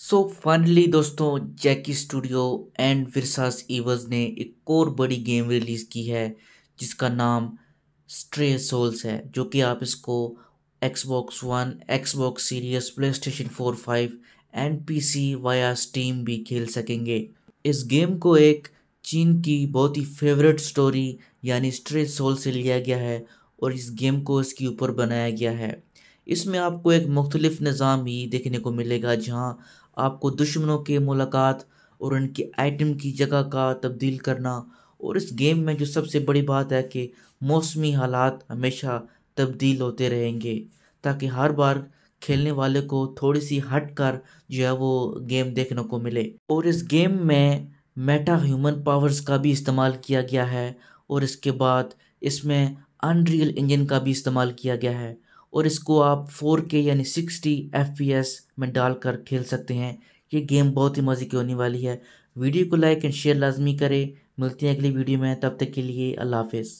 so finally दोस्तों जैकी studio and विरसास ईवज ने एक और बड़ी गेम रिलीज़ की है जिसका नाम स्ट्रे सोल्स है जो कि आप इसको Xbox one Xbox series PlayStation four five and P C via Steam भी खेल सकेंगे इस गेम को एक चीन की बहुत ही फेवरेट स्टोरी यानी स्ट्रे सोल से लिया गया है और इस गेम को इसके ऊपर बनाया गया है इसमें आपको एक मुख्तलिफ निज़ाम ही देखने को मिलेगा जहाँ आपको दुश्मनों के मुलाकात और उनके आइटम की जगह का तब्दील करना और इस गेम में जो सबसे बड़ी बात है कि मौसमी हालात हमेशा तब्दील होते रहेंगे ताकि हर बार खेलने वाले को थोड़ी सी हट कर जो है वो गेम देखने को मिले और इस गेम में मेटा ह्यूमन पावर्स का भी इस्तेमाल किया गया है और इसके बाद इसमें अनरियल इंजन का भी इस्तेमाल किया गया है और इसको आप 4K यानी 60 FPS में डालकर खेल सकते हैं ये गेम बहुत ही मज़े की होने वाली है वीडियो को लाइक एंड शेयर लाजमी करें मिलते हैं अगली वीडियो में तब तक के लिए अल्लाह हाफिज़